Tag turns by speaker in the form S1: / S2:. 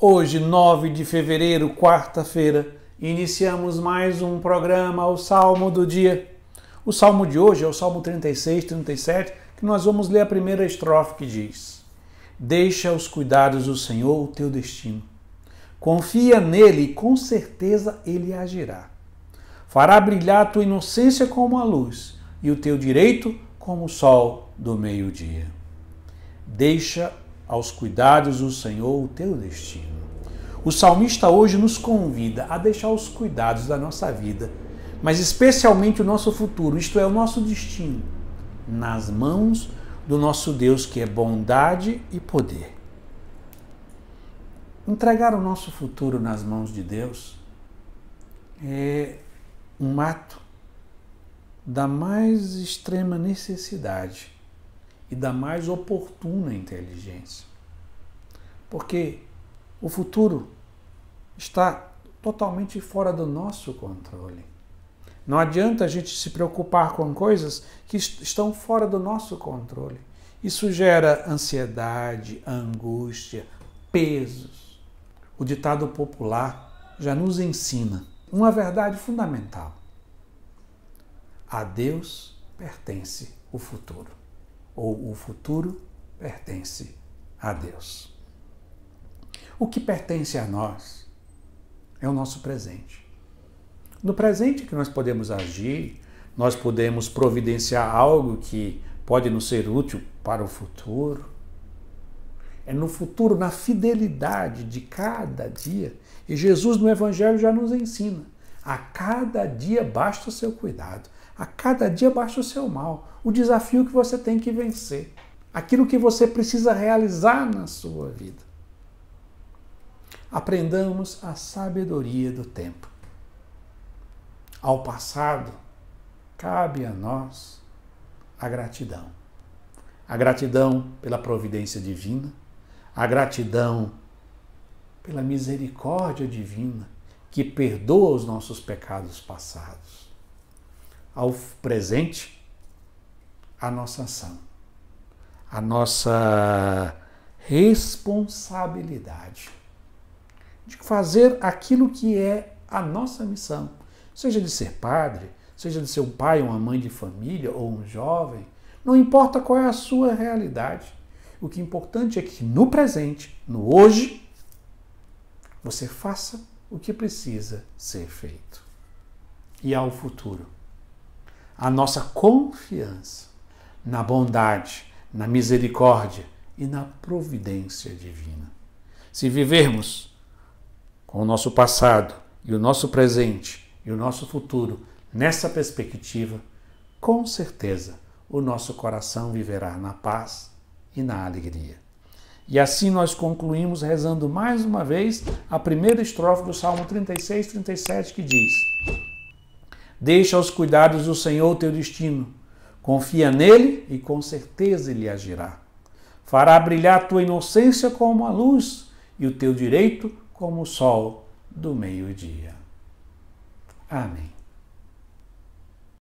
S1: Hoje, 9 de fevereiro, quarta-feira, iniciamos mais um programa, o Salmo do Dia. O salmo de hoje é o Salmo 36, 37, que nós vamos ler a primeira estrofe que diz: Deixa os cuidados do Senhor o teu destino. Confia nele e com certeza ele agirá. Fará brilhar a tua inocência como a luz e o teu direito como o sol do meio-dia. Deixa aos cuidados do Senhor o teu destino. O salmista hoje nos convida a deixar os cuidados da nossa vida, mas especialmente o nosso futuro, isto é, o nosso destino, nas mãos do nosso Deus que é bondade e poder. Entregar o nosso futuro nas mãos de Deus é um ato da mais extrema necessidade e da mais oportuna inteligência. Porque o futuro está totalmente fora do nosso controle. Não adianta a gente se preocupar com coisas que estão fora do nosso controle. Isso gera ansiedade, angústia, pesos. O ditado popular já nos ensina uma verdade fundamental: a Deus pertence o futuro ou o futuro pertence a Deus. O que pertence a nós é o nosso presente. No presente que nós podemos agir, nós podemos providenciar algo que pode nos ser útil para o futuro. É no futuro, na fidelidade de cada dia. E Jesus no Evangelho já nos ensina: a cada dia basta o seu cuidado. A cada dia baixa o seu mal, o desafio que você tem que vencer, aquilo que você precisa realizar na sua vida. Aprendamos a sabedoria do tempo. Ao passado, cabe a nós a gratidão. A gratidão pela providência divina, a gratidão pela misericórdia divina que perdoa os nossos pecados passados ao presente a nossa ação, a nossa responsabilidade de fazer aquilo que é a nossa missão, seja de ser padre, seja de ser um pai, uma mãe de família ou um jovem, não importa qual é a sua realidade. O que é importante é que no presente, no hoje, você faça o que precisa ser feito. E ao futuro a nossa confiança na bondade, na misericórdia e na providência divina. Se vivermos com o nosso passado e o nosso presente e o nosso futuro nessa perspectiva, com certeza o nosso coração viverá na paz e na alegria. E assim nós concluímos rezando mais uma vez a primeira estrofe do Salmo 36, 37, que diz: Deixa aos cuidados do Senhor teu destino. Confia nele e com certeza ele agirá. Fará brilhar tua inocência como a luz e o teu direito como o sol do meio-dia. Amém.